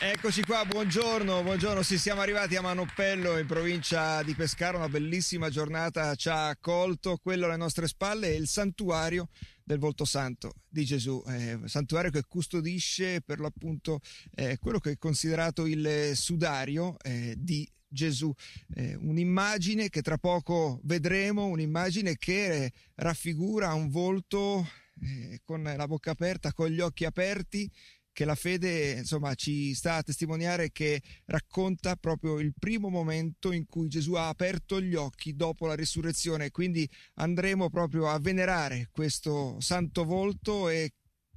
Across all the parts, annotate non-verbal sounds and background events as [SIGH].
Eccoci qua, buongiorno, buongiorno, sì, siamo arrivati a Manopello in provincia di Pescara, una bellissima giornata ci ha accolto, quello alle nostre spalle è il santuario del volto santo di Gesù, eh, santuario che custodisce per l'appunto eh, quello che è considerato il sudario eh, di Gesù, eh, un'immagine che tra poco vedremo, un'immagine che eh, raffigura un volto eh, con la bocca aperta, con gli occhi aperti, che la fede insomma, ci sta a testimoniare che racconta proprio il primo momento in cui Gesù ha aperto gli occhi dopo la risurrezione. Quindi andremo proprio a venerare questo santo volto e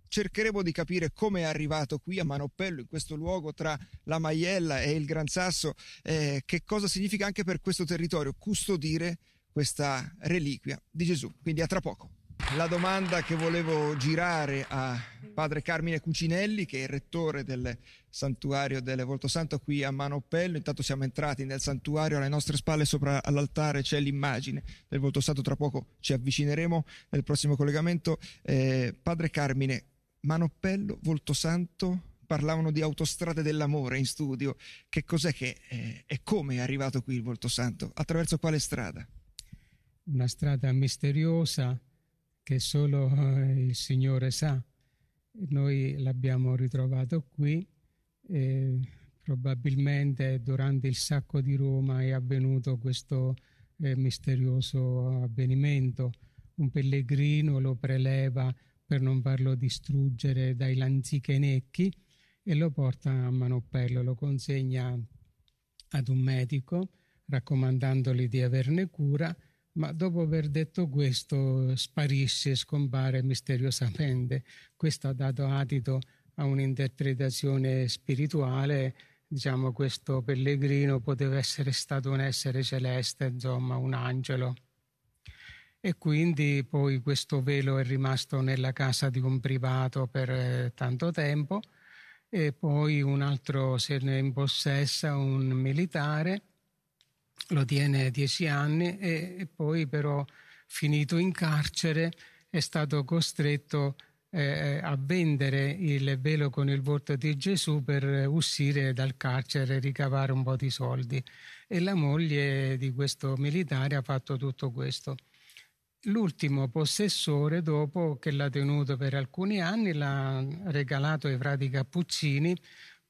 cercheremo di capire come è arrivato qui a Manopello, in questo luogo tra la Maiella e il Gran Sasso, eh, che cosa significa anche per questo territorio custodire questa reliquia di Gesù. Quindi a tra poco la domanda che volevo girare a padre Carmine Cucinelli, che è il rettore del santuario del Volto Santo qui a Manopello. Intanto siamo entrati nel santuario, alle nostre spalle sopra all'altare c'è l'immagine del Volto Santo, tra poco ci avvicineremo nel prossimo collegamento. Eh, padre Carmine, Manopello, Volto Santo, parlavano di autostrade dell'amore in studio. Che cos'è che è eh, e come è arrivato qui il Volto Santo? Attraverso quale strada? Una strada misteriosa che solo eh, il Signore sa. Noi l'abbiamo ritrovato qui e probabilmente durante il sacco di Roma è avvenuto questo eh, misterioso avvenimento. Un pellegrino lo preleva per non farlo distruggere dai lanzichenecchi e lo porta a Manopello, lo consegna ad un medico raccomandandogli di averne cura ma dopo aver detto questo sparisce, scompare misteriosamente. Questo ha dato adito a un'interpretazione spirituale, diciamo questo pellegrino poteva essere stato un essere celeste, insomma un angelo. E quindi poi questo velo è rimasto nella casa di un privato per eh, tanto tempo e poi un altro se ne impossessa un militare lo tiene dieci anni e, e poi però finito in carcere è stato costretto eh, a vendere il velo con il volto di Gesù per uscire dal carcere e ricavare un po' di soldi. E la moglie di questo militare ha fatto tutto questo. L'ultimo possessore, dopo che l'ha tenuto per alcuni anni, l'ha regalato ai frati Cappuccini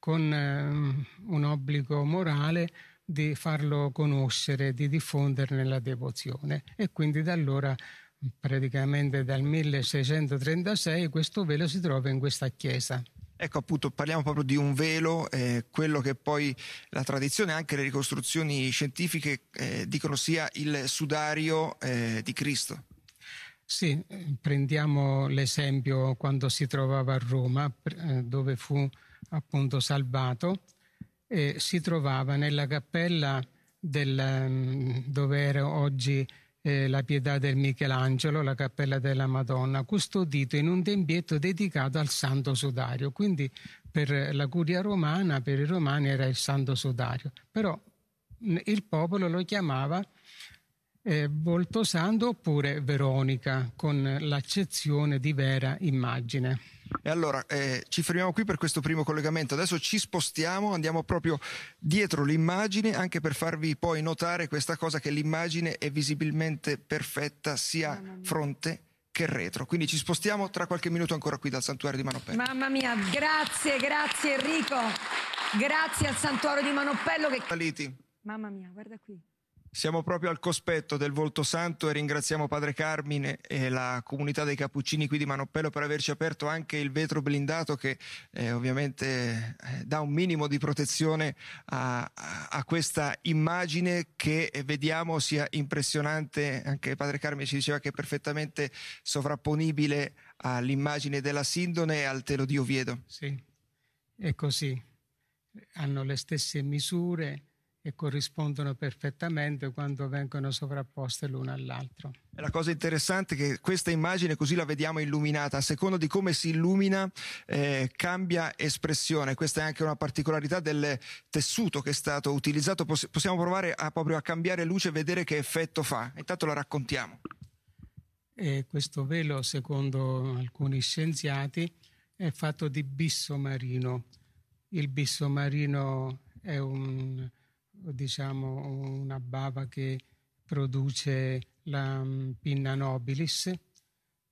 con eh, un obbligo morale di farlo conoscere, di diffonderne la devozione. E quindi da allora, praticamente dal 1636, questo velo si trova in questa chiesa. Ecco appunto, parliamo proprio di un velo, eh, quello che poi la tradizione, anche le ricostruzioni scientifiche eh, dicono sia il sudario eh, di Cristo. Sì, prendiamo l'esempio quando si trovava a Roma, eh, dove fu appunto salvato eh, si trovava nella cappella del, mm, dove era oggi eh, la pietà del Michelangelo, la cappella della Madonna, custodito in un tempietto dedicato al Santo Sudario. Quindi per la curia romana, per i romani era il Santo Sudario, però mm, il popolo lo chiamava eh, santo oppure Veronica con l'accezione di vera immagine. E allora eh, ci fermiamo qui per questo primo collegamento. Adesso ci spostiamo, andiamo proprio dietro l'immagine, anche per farvi poi notare questa cosa che l'immagine è visibilmente perfetta sia fronte che retro. Quindi ci spostiamo tra qualche minuto ancora qui dal santuario di Manopello. Mamma mia, grazie, grazie Enrico. Grazie al santuario di Manopello che... Saliti. Mamma mia, guarda qui. Siamo proprio al cospetto del Volto Santo e ringraziamo Padre Carmine e la comunità dei Cappuccini qui di Manoppello per averci aperto anche il vetro blindato che eh, ovviamente eh, dà un minimo di protezione a, a, questa immagine che eh, vediamo sia impressionante. Anche Padre Carmine ci diceva che è perfettamente sovrapponibile all'immagine della Sindone e al telo di Oviedo. Sì, è così. Hanno le stesse misure e corrispondono perfettamente quando vengono sovrapposte l'una all'altro. La cosa interessante è che questa immagine così la vediamo illuminata, a seconda di come si illumina eh, cambia espressione, questa è anche una particolarità del tessuto che è stato utilizzato, possiamo provare a, proprio a cambiare luce e vedere che effetto fa, intanto la raccontiamo. E questo velo, secondo alcuni scienziati, è fatto di bisso marino. Il bisso marino è un, diciamo, una bava che produce la mm, pinna nobilis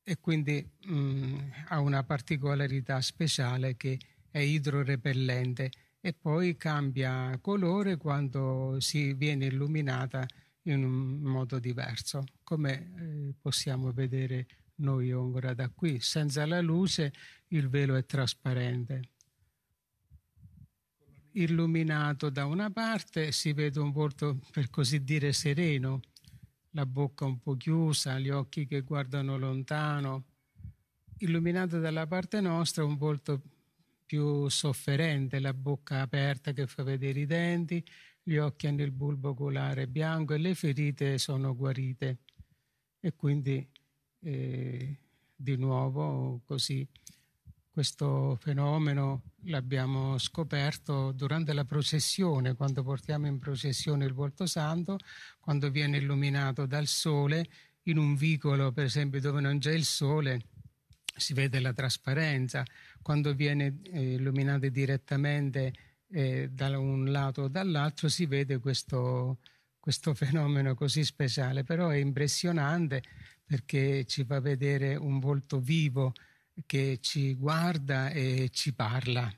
e quindi mh, mm, ha una particolarità speciale che è idrorepellente e poi cambia colore quando si viene illuminata in un modo diverso, come eh, possiamo vedere noi ora da qui. Senza la luce il velo è trasparente illuminato da una parte, si vede un volto per così dire sereno, la bocca un po' chiusa, gli occhi che guardano lontano, illuminato dalla parte nostra un volto più sofferente, la bocca aperta che fa vedere i denti, gli occhi hanno il bulbo oculare bianco e le ferite sono guarite. E quindi eh, di nuovo così questo fenomeno l'abbiamo scoperto durante la processione, quando portiamo in processione il volto santo, quando viene illuminato dal sole, in un vicolo per esempio dove non c'è il sole si vede la trasparenza, quando viene eh, illuminato direttamente eh, da un lato o dall'altro si vede questo, questo fenomeno così speciale, però è impressionante perché ci fa vedere un volto vivo che ci guarda e ci parla.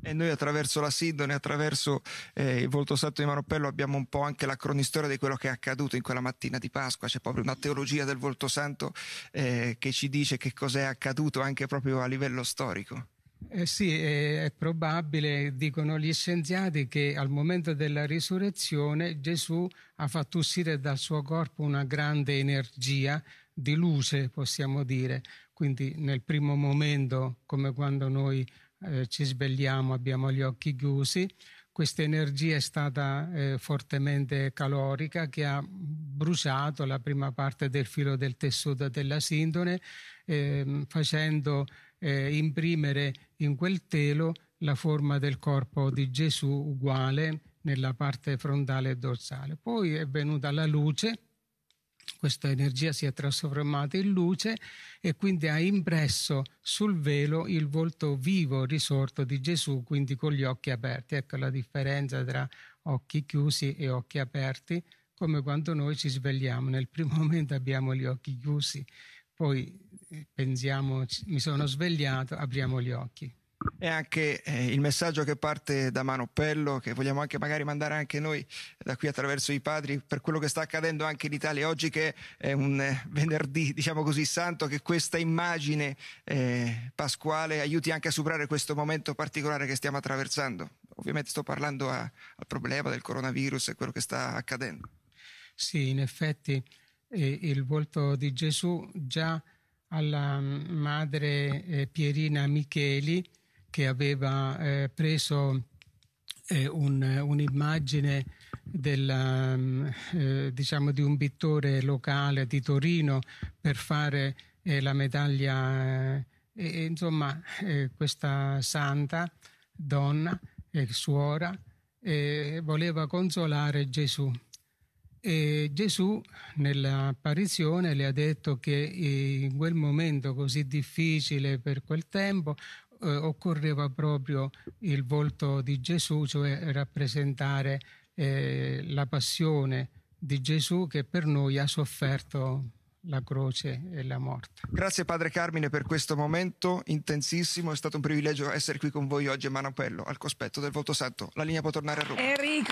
E noi attraverso la Sidone, attraverso eh, il volto santo di Maropello abbiamo un po' anche la cronistoria di quello che è accaduto in quella mattina di Pasqua, c'è proprio una teologia del volto santo eh, che ci dice che cos'è accaduto anche proprio a livello storico. Eh sì, è, è, probabile, dicono gli scienziati, che al momento della risurrezione Gesù ha fatto uscire dal suo corpo una grande energia diluse, possiamo dire. Quindi nel primo momento, come quando noi eh, ci svegliamo, abbiamo gli occhi chiusi, questa energia è stata eh, fortemente calorica che ha bruciato la prima parte del filo del tessuto della sindone, ehm, eh, facendo imprimere in quel telo la forma del corpo di Gesù uguale nella parte frontale e dorsale. Poi è venuta la luce questa energia si è trasformata in luce e quindi ha impresso sul velo il volto vivo risorto di Gesù, quindi con gli occhi aperti. Ecco la differenza tra occhi chiusi e occhi aperti, come quando noi ci svegliamo. Nel primo [LAUGHS] momento abbiamo gli occhi chiusi, poi pensiamo mi sono svegliato, apriamo gli occhi e anche eh, il messaggio che parte da Manopello, che vogliamo anche magari mandare anche noi eh, da qui attraverso i padri per quello che sta accadendo anche in Italia oggi, che è un eh, venerdì, diciamo così, santo, che questa immagine eh, pasquale aiuti anche a superare questo momento particolare che stiamo attraversando. Ovviamente sto parlando a, al problema del coronavirus e quello che sta accadendo. Sì, in effetti eh, il volto di Gesù già alla mm, madre eh, Pierina Micheli, che aveva eh, preso eh, un, un'immagine della, mm, eh, diciamo di un pittore locale di Torino per fare eh, la medaglia, eh, e, insomma eh, questa santa donna, e suora, voleva consolare Gesù. E Gesù nell'apparizione le ha detto che in quel momento così difficile per quel tempo eh, occorreva proprio il volto di Gesù, cioè rappresentare eh, la passione di Gesù che per noi ha sofferto la croce e la morte. Grazie padre Carmine per questo momento intensissimo, è stato un privilegio essere qui con voi oggi a Manapello, al cospetto del Volto Santo. La linea può tornare a Roma. Enrico.